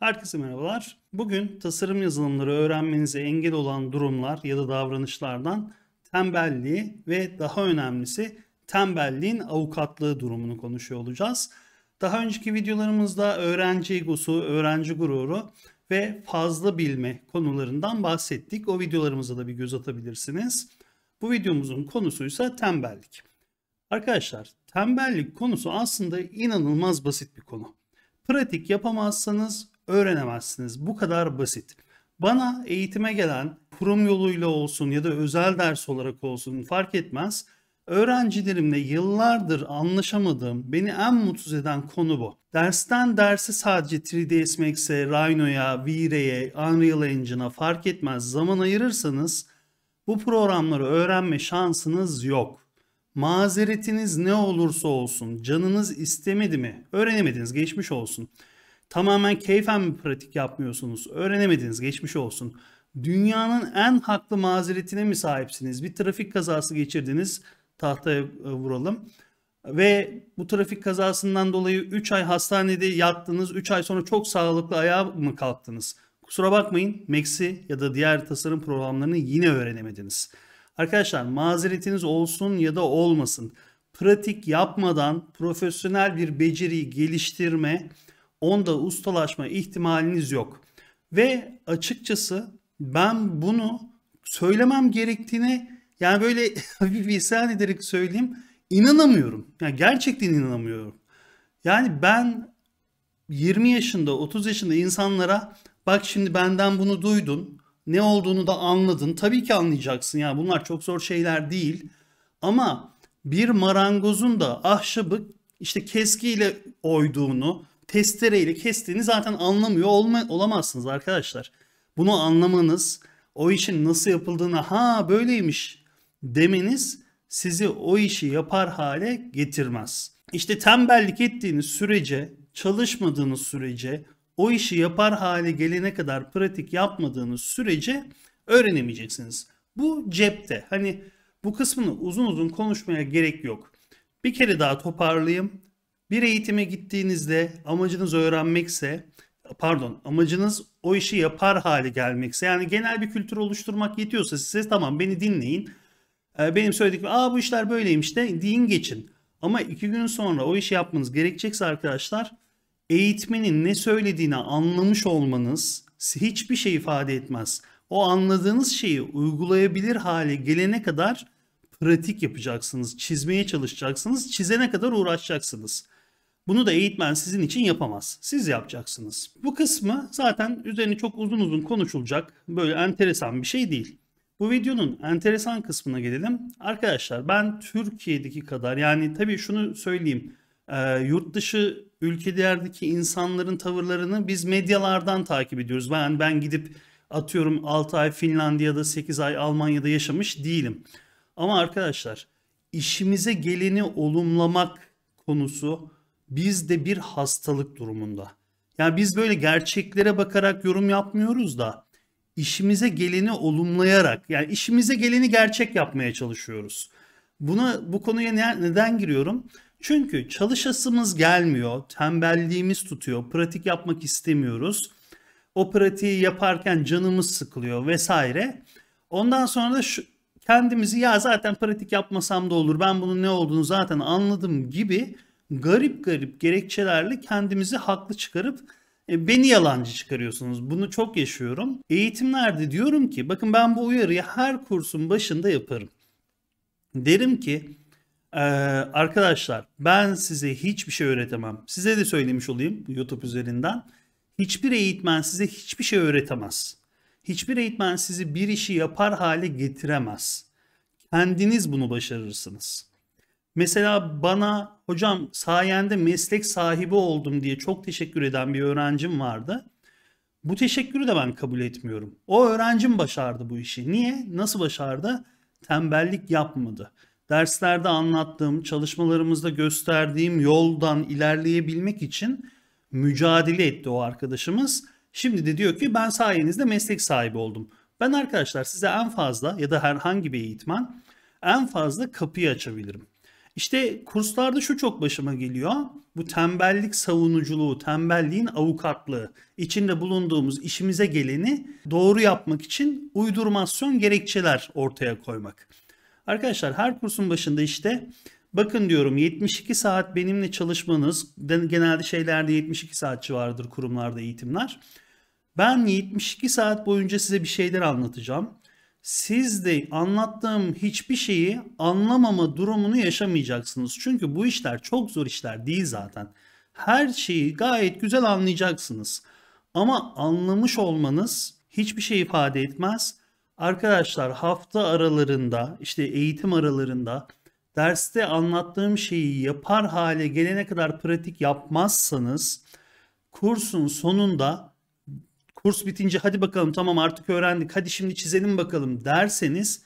Herkese merhabalar. Bugün tasarım yazılımları öğrenmenize engel olan durumlar ya da davranışlardan tembelliği ve daha önemlisi tembelliğin avukatlığı durumunu konuşuyor olacağız. Daha önceki videolarımızda öğrenci egosu, öğrenci gururu ve fazla bilme konularından bahsettik. O videolarımıza da bir göz atabilirsiniz. Bu videomuzun konusuysa tembellik. Arkadaşlar tembellik konusu aslında inanılmaz basit bir konu. Pratik yapamazsanız öğrenemezsiniz. Bu kadar basit. Bana eğitime gelen kurum yoluyla olsun ya da özel ders olarak olsun fark etmez. Öğrencilerimle yıllardır anlaşamadığım, beni en mutsuz eden konu bu. Dersten derse sadece 3ds Max'e, Rhino'ya, V-Ray'e, Unreal Engine'a fark etmez zaman ayırırsanız bu programları öğrenme şansınız yok. Mazeretiniz ne olursa olsun, canınız istemedi mi? Öğrenemediniz, geçmiş olsun. Tamamen keyfen mi pratik yapmıyorsunuz? Öğrenemediniz geçmiş olsun. Dünyanın en haklı mazeretine mi sahipsiniz? Bir trafik kazası geçirdiniz. Tahtaya e, vuralım. Ve bu trafik kazasından dolayı 3 ay hastanede yattınız. 3 ay sonra çok sağlıklı ayağa mı kalktınız? Kusura bakmayın Max'i ya da diğer tasarım programlarını yine öğrenemediniz. Arkadaşlar mazeretiniz olsun ya da olmasın pratik yapmadan profesyonel bir beceriyi geliştirme onda ustalaşma ihtimaliniz yok. Ve açıkçası ben bunu söylemem gerektiğine yani böyle hafif ederek söyleyeyim inanamıyorum. Yani gerçekten inanamıyorum. Yani ben 20 yaşında 30 yaşında insanlara bak şimdi benden bunu duydun ne olduğunu da anladın. Tabii ki anlayacaksın yani bunlar çok zor şeyler değil. Ama bir marangozun da ahşabı işte keskiyle oyduğunu testereyle kestiğini zaten anlamıyor olma, olamazsınız arkadaşlar. Bunu anlamanız, o işin nasıl yapıldığını ha böyleymiş demeniz sizi o işi yapar hale getirmez. İşte tembellik ettiğiniz sürece, çalışmadığınız sürece, o işi yapar hale gelene kadar pratik yapmadığınız sürece öğrenemeyeceksiniz. Bu cepte. Hani bu kısmını uzun uzun konuşmaya gerek yok. Bir kere daha toparlayayım. Bir eğitime gittiğinizde amacınız öğrenmekse, pardon amacınız o işi yapar hale gelmekse yani genel bir kültür oluşturmak yetiyorsa size tamam beni dinleyin. Ee, benim söylediğim aa bu işler böyleymiş de deyin geçin. Ama iki gün sonra o işi yapmanız gerekecekse arkadaşlar eğitmenin ne söylediğini anlamış olmanız hiçbir şey ifade etmez. O anladığınız şeyi uygulayabilir hale gelene kadar pratik yapacaksınız, çizmeye çalışacaksınız, çizene kadar uğraşacaksınız. Bunu da eğitmen sizin için yapamaz. Siz yapacaksınız. Bu kısmı zaten üzerine çok uzun uzun konuşulacak böyle enteresan bir şey değil. Bu videonun enteresan kısmına gelelim. Arkadaşlar ben Türkiye'deki kadar yani tabii şunu söyleyeyim. E, yurt dışı ülkelerdeki insanların tavırlarını biz medyalardan takip ediyoruz. Ben, ben gidip atıyorum 6 ay Finlandiya'da 8 ay Almanya'da yaşamış değilim. Ama arkadaşlar işimize geleni olumlamak konusu biz de bir hastalık durumunda. Yani biz böyle gerçeklere bakarak yorum yapmıyoruz da işimize geleni olumlayarak yani işimize geleni gerçek yapmaya çalışıyoruz. Buna bu konuya ne, neden giriyorum? Çünkü çalışasımız gelmiyor, tembelliğimiz tutuyor, pratik yapmak istemiyoruz. O pratiği yaparken canımız sıkılıyor vesaire. Ondan sonra da şu, kendimizi ya zaten pratik yapmasam da olur ben bunun ne olduğunu zaten anladım gibi garip garip gerekçelerle kendimizi haklı çıkarıp e, beni yalancı çıkarıyorsunuz. Bunu çok yaşıyorum. Eğitimlerde diyorum ki bakın ben bu uyarıyı her kursun başında yaparım. Derim ki arkadaşlar ben size hiçbir şey öğretemem. Size de söylemiş olayım YouTube üzerinden. Hiçbir eğitmen size hiçbir şey öğretemez. Hiçbir eğitmen sizi bir işi yapar hale getiremez. Kendiniz bunu başarırsınız. Mesela bana hocam sayende meslek sahibi oldum diye çok teşekkür eden bir öğrencim vardı. Bu teşekkürü de ben kabul etmiyorum. O öğrencim başardı bu işi. Niye? Nasıl başardı? Tembellik yapmadı. Derslerde anlattığım, çalışmalarımızda gösterdiğim yoldan ilerleyebilmek için mücadele etti o arkadaşımız. Şimdi de diyor ki ben sayenizde meslek sahibi oldum. Ben arkadaşlar size en fazla ya da herhangi bir eğitmen en fazla kapıyı açabilirim. İşte kurslarda şu çok başıma geliyor. Bu tembellik savunuculuğu, tembelliğin avukatlığı, içinde bulunduğumuz işimize geleni doğru yapmak için uydurmasyon gerekçeler ortaya koymak. Arkadaşlar her kursun başında işte bakın diyorum 72 saat benimle çalışmanız, genelde şeylerde 72 saat vardır kurumlarda eğitimler. Ben 72 saat boyunca size bir şeyler anlatacağım siz de anlattığım hiçbir şeyi anlamama durumunu yaşamayacaksınız. Çünkü bu işler çok zor işler değil zaten. Her şeyi gayet güzel anlayacaksınız. Ama anlamış olmanız hiçbir şey ifade etmez. Arkadaşlar hafta aralarında işte eğitim aralarında derste anlattığım şeyi yapar hale gelene kadar pratik yapmazsanız kursun sonunda kurs bitince hadi bakalım tamam artık öğrendik hadi şimdi çizelim bakalım derseniz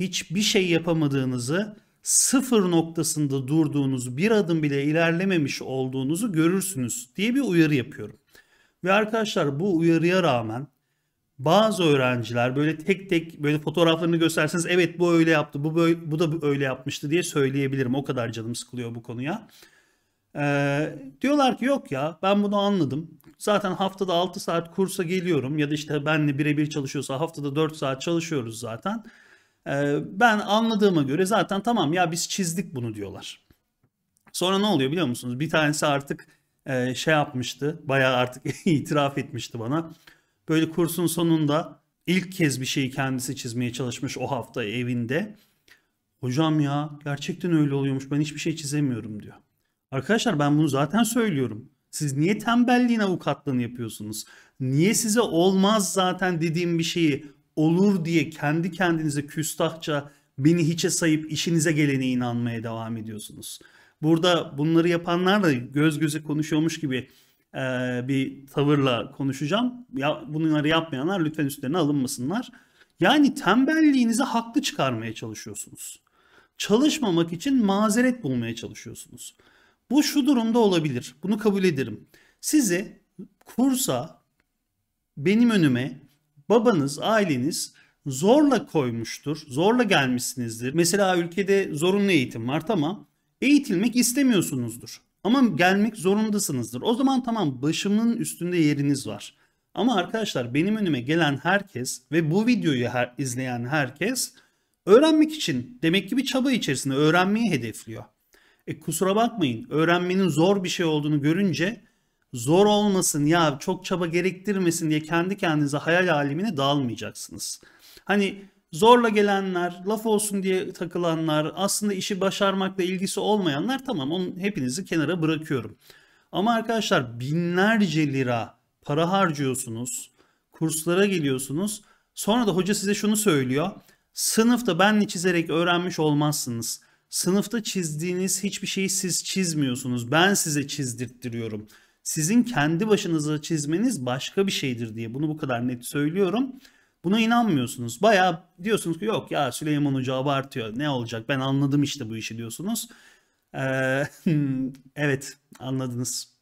hiçbir şey yapamadığınızı sıfır noktasında durduğunuzu bir adım bile ilerlememiş olduğunuzu görürsünüz diye bir uyarı yapıyorum. Ve arkadaşlar bu uyarıya rağmen bazı öğrenciler böyle tek tek böyle fotoğraflarını gösterseniz evet bu öyle yaptı bu böyle, bu da öyle yapmıştı diye söyleyebilirim. O kadar canım sıkılıyor bu konuya. Ee, diyorlar ki yok ya ben bunu anladım. Zaten haftada 6 saat kursa geliyorum ya da işte benle birebir çalışıyorsa haftada 4 saat çalışıyoruz zaten. Ee, ben anladığıma göre zaten tamam ya biz çizdik bunu diyorlar. Sonra ne oluyor biliyor musunuz? Bir tanesi artık e, şey yapmıştı. Bayağı artık itiraf etmişti bana. Böyle kursun sonunda ilk kez bir şeyi kendisi çizmeye çalışmış o hafta evinde. Hocam ya gerçekten öyle oluyormuş ben hiçbir şey çizemiyorum diyor. Arkadaşlar ben bunu zaten söylüyorum. Siz niye tembelliğin avukatlığını yapıyorsunuz? Niye size olmaz zaten dediğim bir şeyi olur diye kendi kendinize küstahça beni hiçe sayıp işinize gelene inanmaya devam ediyorsunuz. Burada bunları yapanlar da göz göze konuşuyormuş gibi e, bir tavırla konuşacağım. Ya, bunları yapmayanlar lütfen üstlerine alınmasınlar. Yani tembelliğinizi haklı çıkarmaya çalışıyorsunuz. Çalışmamak için mazeret bulmaya çalışıyorsunuz. Bu şu durumda olabilir. Bunu kabul ederim. Size kursa benim önüme babanız, aileniz zorla koymuştur. Zorla gelmişsinizdir. Mesela ülkede zorunlu eğitim var tamam. Eğitilmek istemiyorsunuzdur. Ama gelmek zorundasınızdır. O zaman tamam başımın üstünde yeriniz var. Ama arkadaşlar benim önüme gelen herkes ve bu videoyu her, izleyen herkes öğrenmek için demek ki bir çaba içerisinde öğrenmeyi hedefliyor. E kusura bakmayın öğrenmenin zor bir şey olduğunu görünce zor olmasın ya çok çaba gerektirmesin diye kendi kendinize hayal alemine dalmayacaksınız. Hani zorla gelenler, laf olsun diye takılanlar, aslında işi başarmakla ilgisi olmayanlar tamam onun hepinizi kenara bırakıyorum. Ama arkadaşlar binlerce lira para harcıyorsunuz, kurslara geliyorsunuz. Sonra da hoca size şunu söylüyor. Sınıfta benle çizerek öğrenmiş olmazsınız sınıfta çizdiğiniz hiçbir şeyi siz çizmiyorsunuz. Ben size çizdirttiriyorum. Sizin kendi başınıza çizmeniz başka bir şeydir diye bunu bu kadar net söylüyorum. Buna inanmıyorsunuz. Baya diyorsunuz ki yok ya Süleyman Hoca abartıyor. Ne olacak ben anladım işte bu işi diyorsunuz. Ee, evet anladınız.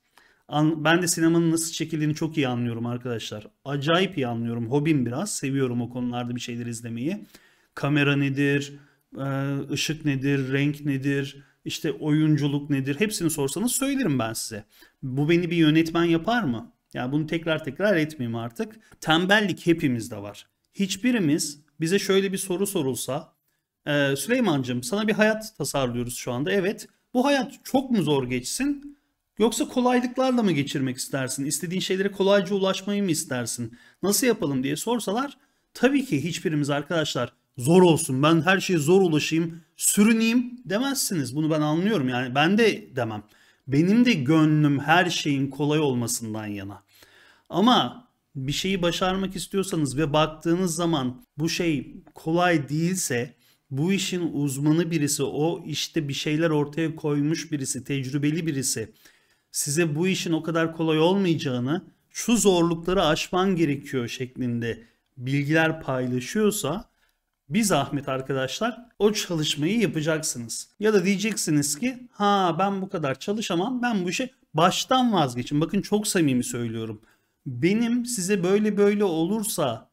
An ben de sinemanın nasıl çekildiğini çok iyi anlıyorum arkadaşlar. Acayip iyi anlıyorum. Hobim biraz. Seviyorum o konularda bir şeyler izlemeyi. Kamera nedir? Ee, ışık nedir, renk nedir, işte oyunculuk nedir hepsini sorsanız söylerim ben size. Bu beni bir yönetmen yapar mı? Yani bunu tekrar tekrar etmeyeyim artık. Tembellik hepimizde var. Hiçbirimiz bize şöyle bir soru sorulsa e, Süleyman'cığım sana bir hayat tasarlıyoruz şu anda. Evet bu hayat çok mu zor geçsin yoksa kolaylıklarla mı geçirmek istersin? İstediğin şeylere kolayca ulaşmayı mı istersin? Nasıl yapalım diye sorsalar tabii ki hiçbirimiz arkadaşlar zor olsun ben her şeye zor ulaşayım sürüneyim demezsiniz. Bunu ben anlıyorum yani ben de demem. Benim de gönlüm her şeyin kolay olmasından yana. Ama bir şeyi başarmak istiyorsanız ve baktığınız zaman bu şey kolay değilse bu işin uzmanı birisi, o işte bir şeyler ortaya koymuş birisi, tecrübeli birisi size bu işin o kadar kolay olmayacağını, şu zorlukları aşman gerekiyor şeklinde bilgiler paylaşıyorsa bir zahmet arkadaşlar o çalışmayı yapacaksınız. Ya da diyeceksiniz ki ha ben bu kadar çalışamam ben bu işe baştan vazgeçin. Bakın çok samimi söylüyorum. Benim size böyle böyle olursa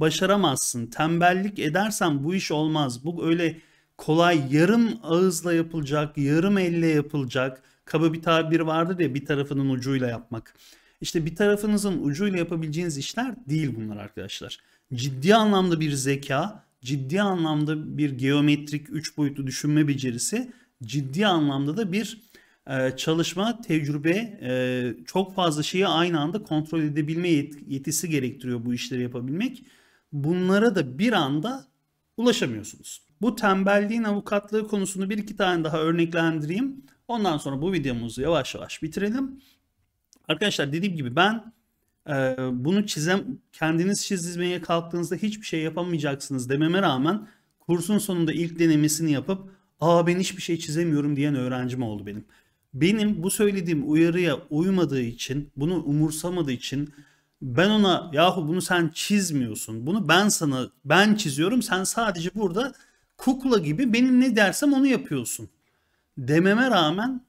başaramazsın. Tembellik edersen bu iş olmaz. Bu öyle kolay yarım ağızla yapılacak, yarım elle yapılacak. Kaba bir tabir vardır ya bir tarafının ucuyla yapmak. İşte bir tarafınızın ucuyla yapabileceğiniz işler değil bunlar arkadaşlar. Ciddi anlamda bir zeka, ciddi anlamda bir geometrik üç boyutlu düşünme becerisi, ciddi anlamda da bir e, çalışma, tecrübe, e, çok fazla şeyi aynı anda kontrol edebilme yetisi gerektiriyor bu işleri yapabilmek. Bunlara da bir anda ulaşamıyorsunuz. Bu tembelliğin avukatlığı konusunu bir iki tane daha örneklendireyim. Ondan sonra bu videomuzu yavaş yavaş bitirelim. Arkadaşlar dediğim gibi ben ee, bunu çizem kendiniz çizmeye kalktığınızda hiçbir şey yapamayacaksınız dememe rağmen kursun sonunda ilk denemesini yapıp aa ben hiçbir şey çizemiyorum diyen öğrencim oldu benim. Benim bu söylediğim uyarıya uymadığı için, bunu umursamadığı için ben ona yahu bunu sen çizmiyorsun. Bunu ben sana ben çiziyorum. Sen sadece burada kukla gibi benim ne dersem onu yapıyorsun. Dememe rağmen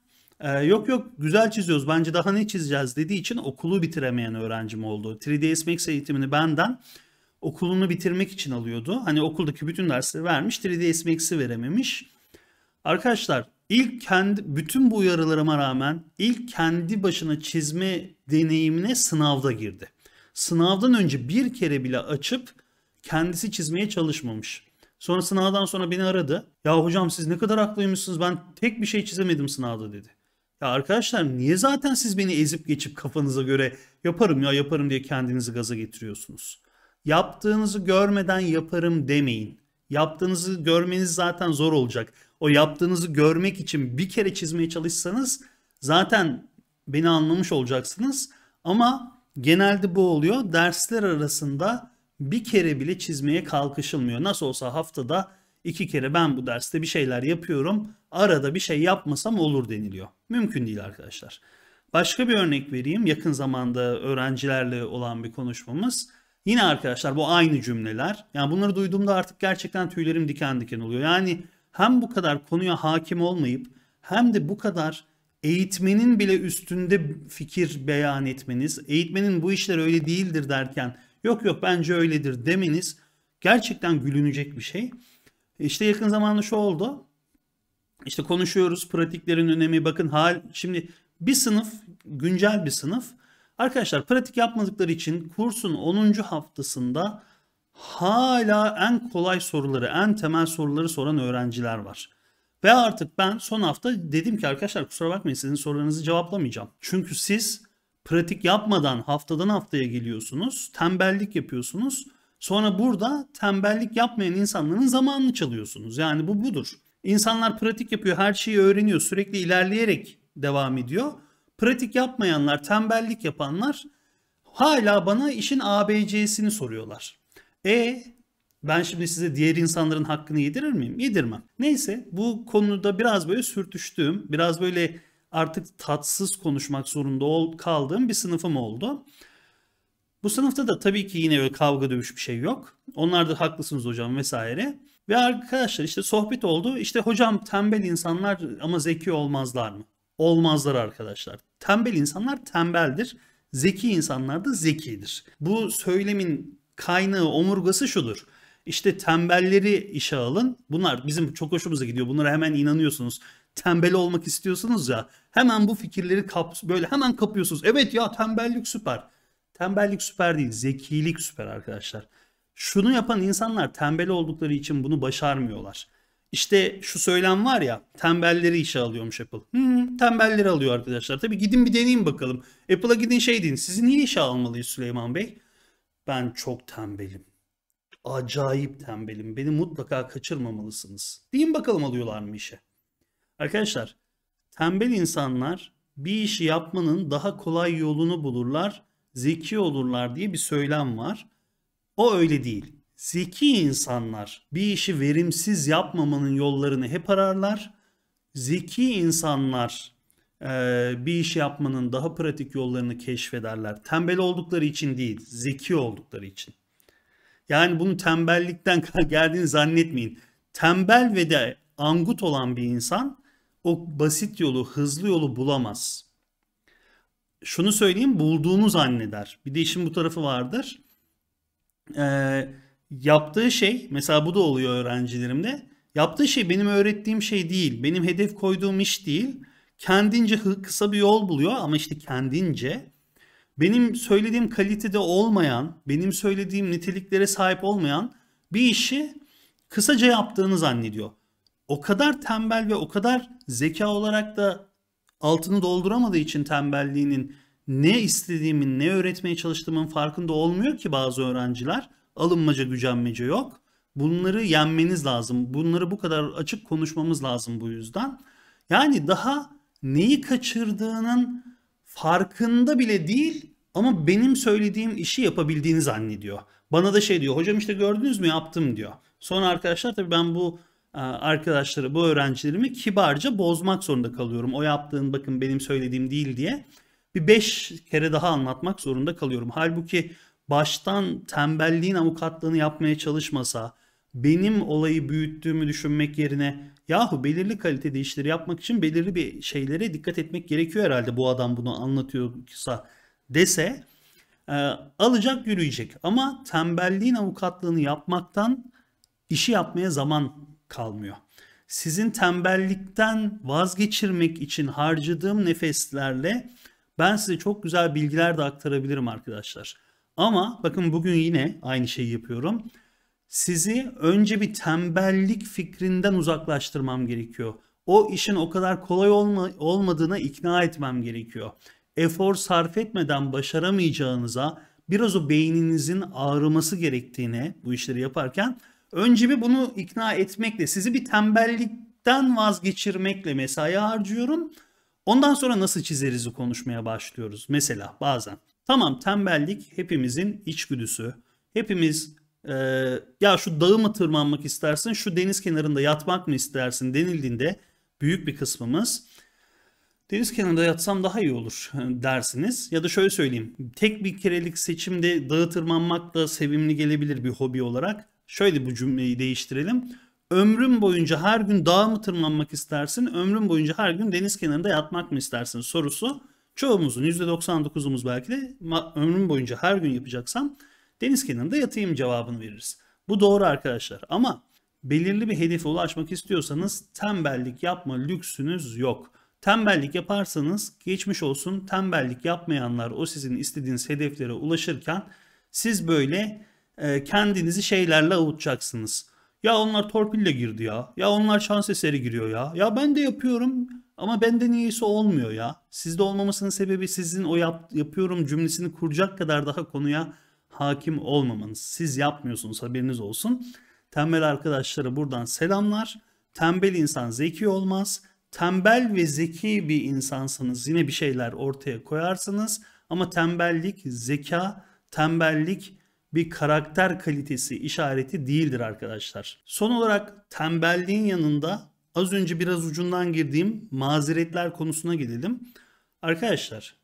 ee, yok yok güzel çiziyoruz bence daha ne çizeceğiz dediği için okulu bitiremeyen öğrencim oldu. 3ds Max eğitimini benden okulunu bitirmek için alıyordu. Hani okuldaki bütün dersleri vermiş 3ds Max'i verememiş. Arkadaşlar ilk kendi bütün bu uyarılarıma rağmen ilk kendi başına çizme deneyimine sınavda girdi. Sınavdan önce bir kere bile açıp kendisi çizmeye çalışmamış. Sonra sınavdan sonra beni aradı. Ya hocam siz ne kadar haklıymışsınız ben tek bir şey çizemedim sınavda dedi. Ya arkadaşlar niye zaten siz beni ezip geçip kafanıza göre yaparım ya yaparım diye kendinizi gaza getiriyorsunuz? Yaptığınızı görmeden yaparım demeyin. Yaptığınızı görmeniz zaten zor olacak. O yaptığınızı görmek için bir kere çizmeye çalışsanız zaten beni anlamış olacaksınız. Ama genelde bu oluyor. Dersler arasında bir kere bile çizmeye kalkışılmıyor. Nasıl olsa haftada iki kere ben bu derste bir şeyler yapıyorum arada bir şey yapmasam olur deniliyor. Mümkün değil arkadaşlar. Başka bir örnek vereyim. Yakın zamanda öğrencilerle olan bir konuşmamız. Yine arkadaşlar bu aynı cümleler. Yani bunları duyduğumda artık gerçekten tüylerim diken diken oluyor. Yani hem bu kadar konuya hakim olmayıp hem de bu kadar eğitmenin bile üstünde fikir beyan etmeniz, eğitmenin bu işler öyle değildir derken yok yok bence öyledir demeniz gerçekten gülünecek bir şey. İşte yakın zamanda şu oldu. İşte konuşuyoruz pratiklerin önemi bakın hal şimdi bir sınıf güncel bir sınıf arkadaşlar pratik yapmadıkları için kursun 10. haftasında hala en kolay soruları en temel soruları soran öğrenciler var. Ve artık ben son hafta dedim ki arkadaşlar kusura bakmayın sizin sorularınızı cevaplamayacağım. Çünkü siz pratik yapmadan haftadan haftaya geliyorsunuz, tembellik yapıyorsunuz. Sonra burada tembellik yapmayan insanların zamanını çalıyorsunuz. Yani bu budur. İnsanlar pratik yapıyor, her şeyi öğreniyor, sürekli ilerleyerek devam ediyor. Pratik yapmayanlar, tembellik yapanlar hala bana işin ABC'sini soruyorlar. E ben şimdi size diğer insanların hakkını yedirir miyim? Yedirmem. Neyse bu konuda biraz böyle sürtüştüğüm, biraz böyle artık tatsız konuşmak zorunda ol, kaldığım bir sınıfım oldu. Bu sınıfta da tabii ki yine öyle kavga dövüş bir şey yok. Onlar da haklısınız hocam vesaire. Ve arkadaşlar işte sohbet oldu. İşte hocam tembel insanlar ama zeki olmazlar mı? Olmazlar arkadaşlar. Tembel insanlar tembeldir. Zeki insanlar da zekidir. Bu söylemin kaynağı, omurgası şudur. İşte tembelleri işe alın. Bunlar bizim çok hoşumuza gidiyor. Bunlara hemen inanıyorsunuz. Tembel olmak istiyorsunuz ya. Hemen bu fikirleri kap böyle hemen kapıyorsunuz. Evet ya tembellik süper. Tembellik süper değil. Zekilik süper arkadaşlar. Şunu yapan insanlar tembel oldukları için bunu başarmıyorlar. İşte şu söylem var ya tembelleri işe alıyormuş Apple. Hmm, tembelleri alıyor arkadaşlar. Tabii gidin bir deneyin bakalım. Apple'a gidin şey deyin. Sizi niye işe almalıyız Süleyman Bey? Ben çok tembelim. Acayip tembelim. Beni mutlaka kaçırmamalısınız. Deyin bakalım alıyorlar mı işe? Arkadaşlar tembel insanlar bir işi yapmanın daha kolay yolunu bulurlar. Zeki olurlar diye bir söylem var. O öyle değil. Zeki insanlar bir işi verimsiz yapmamanın yollarını hep ararlar. Zeki insanlar e, bir işi yapmanın daha pratik yollarını keşfederler. Tembel oldukları için değil, zeki oldukları için. Yani bunu tembellikten geldiğini zannetmeyin. Tembel ve de angut olan bir insan o basit yolu, hızlı yolu bulamaz. Şunu söyleyeyim bulduğunu zanneder. Bir de işin bu tarafı vardır e, yaptığı şey mesela bu da oluyor öğrencilerimde. Yaptığı şey benim öğrettiğim şey değil. Benim hedef koyduğum iş değil. Kendince kısa bir yol buluyor ama işte kendince benim söylediğim kalitede olmayan, benim söylediğim niteliklere sahip olmayan bir işi kısaca yaptığını zannediyor. O kadar tembel ve o kadar zeka olarak da altını dolduramadığı için tembelliğinin ne istediğimin, ne öğretmeye çalıştığımın farkında olmuyor ki bazı öğrenciler. Alınmaca gücenmece yok. Bunları yenmeniz lazım. Bunları bu kadar açık konuşmamız lazım bu yüzden. Yani daha neyi kaçırdığının farkında bile değil ama benim söylediğim işi yapabildiğini zannediyor. Bana da şey diyor hocam işte gördünüz mü yaptım diyor. Sonra arkadaşlar tabii ben bu e, arkadaşları bu öğrencilerimi kibarca bozmak zorunda kalıyorum. O yaptığın bakın benim söylediğim değil diye bir beş kere daha anlatmak zorunda kalıyorum. Halbuki baştan tembelliğin avukatlığını yapmaya çalışmasa, benim olayı büyüttüğümü düşünmek yerine yahu belirli kalitede işleri yapmak için belirli bir şeylere dikkat etmek gerekiyor herhalde bu adam bunu anlatıyorsa dese e, alacak yürüyecek. Ama tembelliğin avukatlığını yapmaktan işi yapmaya zaman kalmıyor. Sizin tembellikten vazgeçirmek için harcadığım nefeslerle ben size çok güzel bilgiler de aktarabilirim arkadaşlar. Ama bakın bugün yine aynı şeyi yapıyorum. Sizi önce bir tembellik fikrinden uzaklaştırmam gerekiyor. O işin o kadar kolay olma, olmadığına ikna etmem gerekiyor. Efor sarf etmeden başaramayacağınıza, biraz o beyninizin ağrıması gerektiğine bu işleri yaparken önce bir bunu ikna etmekle, sizi bir tembellikten vazgeçirmekle mesai harcıyorum Ondan sonra nasıl çizerizi konuşmaya başlıyoruz. Mesela bazen. Tamam tembellik hepimizin içgüdüsü. Hepimiz e, ya şu dağı mı tırmanmak istersin, şu deniz kenarında yatmak mı istersin denildiğinde büyük bir kısmımız deniz kenarında yatsam daha iyi olur dersiniz. Ya da şöyle söyleyeyim. Tek bir kerelik seçimde dağı tırmanmak da sevimli gelebilir bir hobi olarak. Şöyle bu cümleyi değiştirelim. Ömrüm boyunca her gün dağa mı tırmanmak istersin? ömrüm boyunca her gün deniz kenarında yatmak mı istersin sorusu çoğumuzun %99'umuz belki de ömrüm boyunca her gün yapacaksam deniz kenarında yatayım cevabını veririz. Bu doğru arkadaşlar ama belirli bir hedefe ulaşmak istiyorsanız tembellik yapma lüksünüz yok. Tembellik yaparsanız geçmiş olsun tembellik yapmayanlar o sizin istediğiniz hedeflere ulaşırken siz böyle kendinizi şeylerle avutacaksınız ya onlar torpille girdi ya. Ya onlar şans eseri giriyor ya. Ya ben de yapıyorum ama bende niyeyse olmuyor ya. Sizde olmamasının sebebi sizin o yap, yapıyorum cümlesini kuracak kadar daha konuya hakim olmamanız. Siz yapmıyorsunuz haberiniz olsun. Tembel arkadaşlara buradan selamlar. Tembel insan zeki olmaz. Tembel ve zeki bir insansınız. Yine bir şeyler ortaya koyarsınız. Ama tembellik zeka, tembellik bir karakter kalitesi işareti değildir arkadaşlar. Son olarak tembelliğin yanında az önce biraz ucundan girdiğim mazeretler konusuna gelelim. Arkadaşlar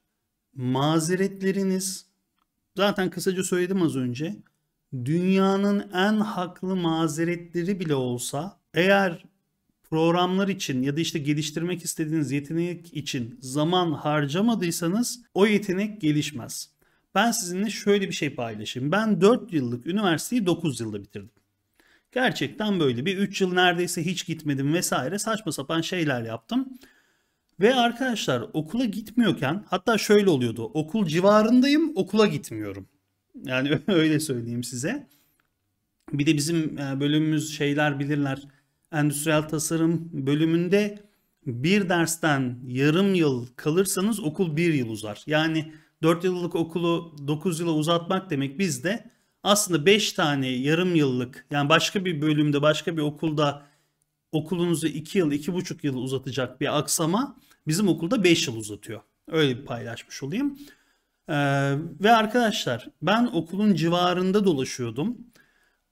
mazeretleriniz zaten kısaca söyledim az önce. Dünyanın en haklı mazeretleri bile olsa eğer programlar için ya da işte geliştirmek istediğiniz yetenek için zaman harcamadıysanız o yetenek gelişmez ben sizinle şöyle bir şey paylaşayım. Ben 4 yıllık üniversiteyi 9 yılda bitirdim. Gerçekten böyle bir 3 yıl neredeyse hiç gitmedim vesaire saçma sapan şeyler yaptım. Ve arkadaşlar okula gitmiyorken hatta şöyle oluyordu. Okul civarındayım okula gitmiyorum. Yani öyle söyleyeyim size. Bir de bizim e, bölümümüz şeyler bilirler. Endüstriyel tasarım bölümünde bir dersten yarım yıl kalırsanız okul bir yıl uzar. Yani 4 yıllık okulu 9 yıla uzatmak demek bizde aslında 5 tane yarım yıllık yani başka bir bölümde başka bir okulda okulunuzu 2 yıl 2,5 yıl uzatacak bir aksama bizim okulda 5 yıl uzatıyor. Öyle bir paylaşmış olayım. Ee, ve arkadaşlar ben okulun civarında dolaşıyordum.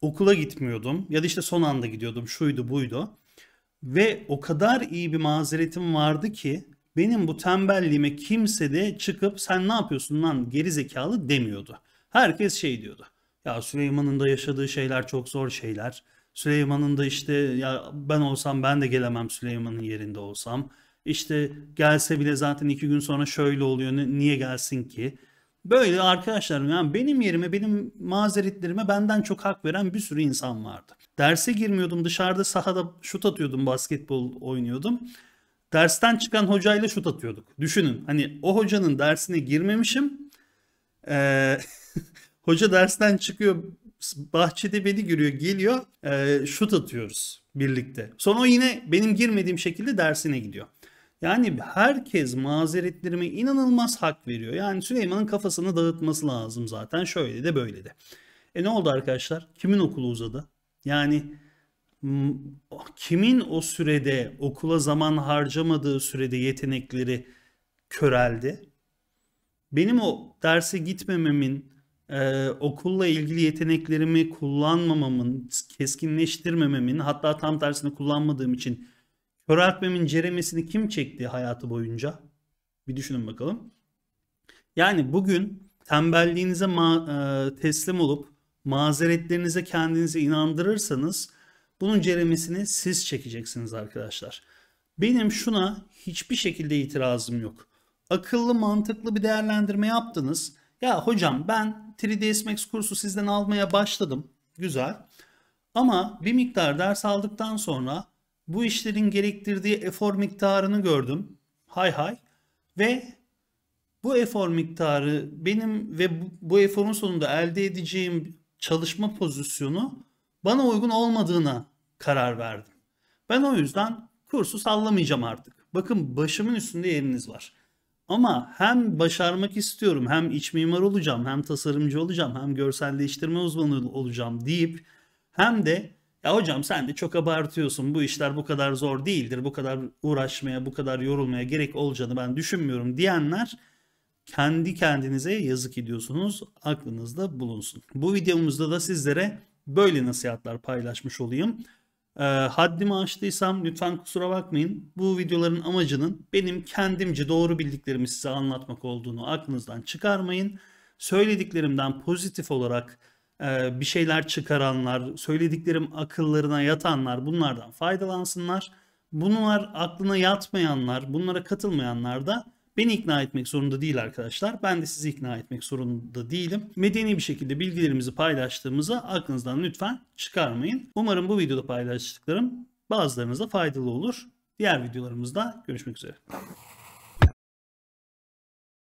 Okula gitmiyordum ya da işte son anda gidiyordum şuydu buydu. Ve o kadar iyi bir mazeretim vardı ki benim bu tembelliğime kimse de çıkıp sen ne yapıyorsun lan geri zekalı demiyordu. Herkes şey diyordu. Ya Süleyman'ın da yaşadığı şeyler çok zor şeyler. Süleyman'ın da işte ya ben olsam ben de gelemem Süleyman'ın yerinde olsam. İşte gelse bile zaten iki gün sonra şöyle oluyor ne niye gelsin ki? Böyle arkadaşlarım yani benim yerime benim mazeretlerime benden çok hak veren bir sürü insan vardı. Derse girmiyordum. Dışarıda sahada şut atıyordum. Basketbol oynuyordum. Dersten çıkan hocayla şut atıyorduk. Düşünün hani o hocanın dersine girmemişim. Ee, hoca dersten çıkıyor. Bahçede beni görüyor. Geliyor. E, şut atıyoruz birlikte. Sonra o yine benim girmediğim şekilde dersine gidiyor. Yani herkes mazeretlerime inanılmaz hak veriyor. Yani Süleyman'ın kafasını dağıtması lazım zaten. Şöyle de böyle de. E ne oldu arkadaşlar? Kimin okulu uzadı? Yani kimin o sürede okula zaman harcamadığı sürede yetenekleri köreldi? Benim o derse gitmememin, e, okulla ilgili yeteneklerimi kullanmamamın, keskinleştirmememin hatta tam tersine kullanmadığım için köreltmemin ceremesini kim çekti hayatı boyunca? Bir düşünün bakalım. Yani bugün tembelliğinize ma- e, teslim olup mazeretlerinize kendinizi inandırırsanız bunun ceremesini siz çekeceksiniz arkadaşlar. Benim şuna hiçbir şekilde itirazım yok. Akıllı mantıklı bir değerlendirme yaptınız. Ya hocam ben 3ds Max kursu sizden almaya başladım. Güzel. Ama bir miktar ders aldıktan sonra bu işlerin gerektirdiği efor miktarını gördüm. Hay hay. Ve bu efor miktarı benim ve bu eforun sonunda elde edeceğim çalışma pozisyonu bana uygun olmadığına karar verdim. Ben o yüzden kursu sallamayacağım artık. Bakın başımın üstünde yeriniz var. Ama hem başarmak istiyorum, hem iç mimar olacağım, hem tasarımcı olacağım, hem görselleştirme uzmanı olacağım deyip hem de ya hocam sen de çok abartıyorsun. Bu işler bu kadar zor değildir. Bu kadar uğraşmaya, bu kadar yorulmaya gerek olacağını ben düşünmüyorum diyenler kendi kendinize yazık ediyorsunuz. Aklınızda bulunsun. Bu videomuzda da sizlere böyle nasihatler paylaşmış olayım. E, haddimi aştıysam lütfen kusura bakmayın. Bu videoların amacının benim kendimce doğru bildiklerimi size anlatmak olduğunu aklınızdan çıkarmayın. Söylediklerimden pozitif olarak e, bir şeyler çıkaranlar, söylediklerim akıllarına yatanlar bunlardan faydalansınlar. Bunlar aklına yatmayanlar, bunlara katılmayanlar da Beni ikna etmek zorunda değil arkadaşlar. Ben de sizi ikna etmek zorunda değilim. Medeni bir şekilde bilgilerimizi paylaştığımızı aklınızdan lütfen çıkarmayın. Umarım bu videoda paylaştıklarım bazılarınıza faydalı olur. Diğer videolarımızda görüşmek üzere.